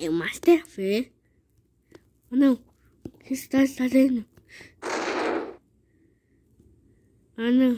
É o Master Fê. Não. O que você está fazendo? Ah, não.